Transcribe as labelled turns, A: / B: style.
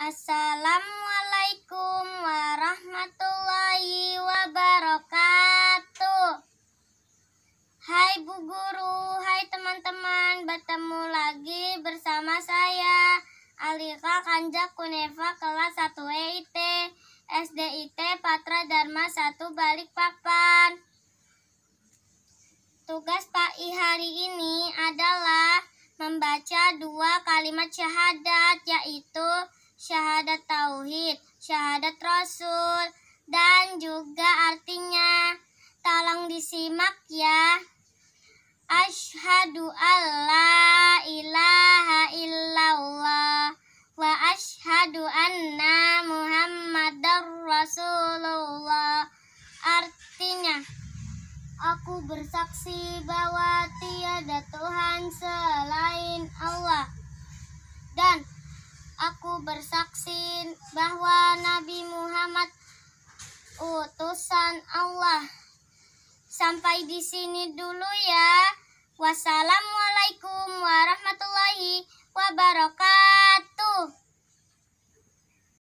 A: Assalamualaikum warahmatullahi wabarakatuh. Hai Bu Guru, hai teman-teman, bertemu lagi bersama saya Alika Kanja Kuneva kelas 1 EIT SDIT Patra Dharma 1 Balikpapan. Tugas Pak I hari ini adalah membaca dua kalimat syahadat yaitu syahadat tauhid, syahadat rasul, dan juga artinya. Tolong disimak ya. Ashadu alla ilaha illallah wa ashadu anna muhammadar rasulullah. Artinya, aku bersaksi bahwa tiada bersaksi bahwa Nabi Muhammad utusan Allah. Sampai di sini dulu ya. Wassalamualaikum warahmatullahi